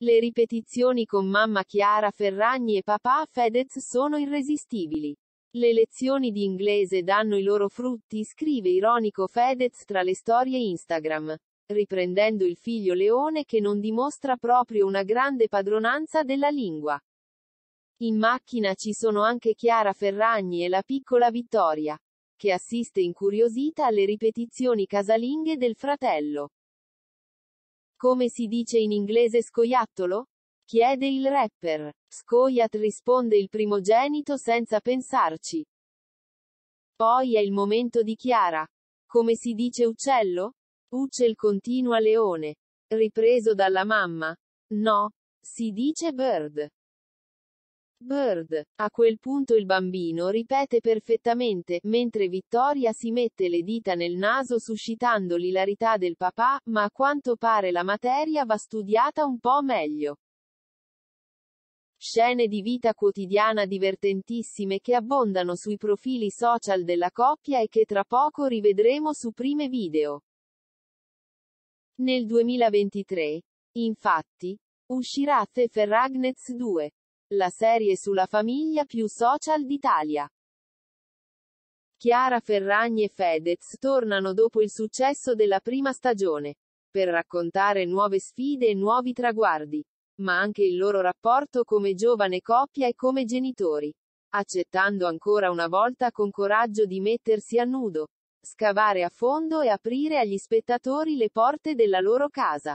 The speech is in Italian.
Le ripetizioni con mamma Chiara Ferragni e papà Fedez sono irresistibili. Le lezioni di inglese danno i loro frutti, scrive ironico Fedez tra le storie Instagram, riprendendo il figlio Leone che non dimostra proprio una grande padronanza della lingua. In macchina ci sono anche Chiara Ferragni e la piccola Vittoria, che assiste incuriosita alle ripetizioni casalinghe del fratello. Come si dice in inglese scoiattolo? Chiede il rapper. Scoiat risponde il primogenito senza pensarci. Poi è il momento di Chiara. Come si dice uccello? Uccel continua leone. Ripreso dalla mamma. No. Si dice bird. Bird. A quel punto il bambino ripete perfettamente, mentre Vittoria si mette le dita nel naso suscitando l'ilarità del papà, ma a quanto pare la materia va studiata un po' meglio. Scene di vita quotidiana divertentissime che abbondano sui profili social della coppia e che tra poco rivedremo su prime video. Nel 2023, infatti, uscirà The Ferragnets 2. La serie sulla famiglia più social d'Italia. Chiara Ferragni e Fedez tornano dopo il successo della prima stagione, per raccontare nuove sfide e nuovi traguardi, ma anche il loro rapporto come giovane coppia e come genitori, accettando ancora una volta con coraggio di mettersi a nudo, scavare a fondo e aprire agli spettatori le porte della loro casa.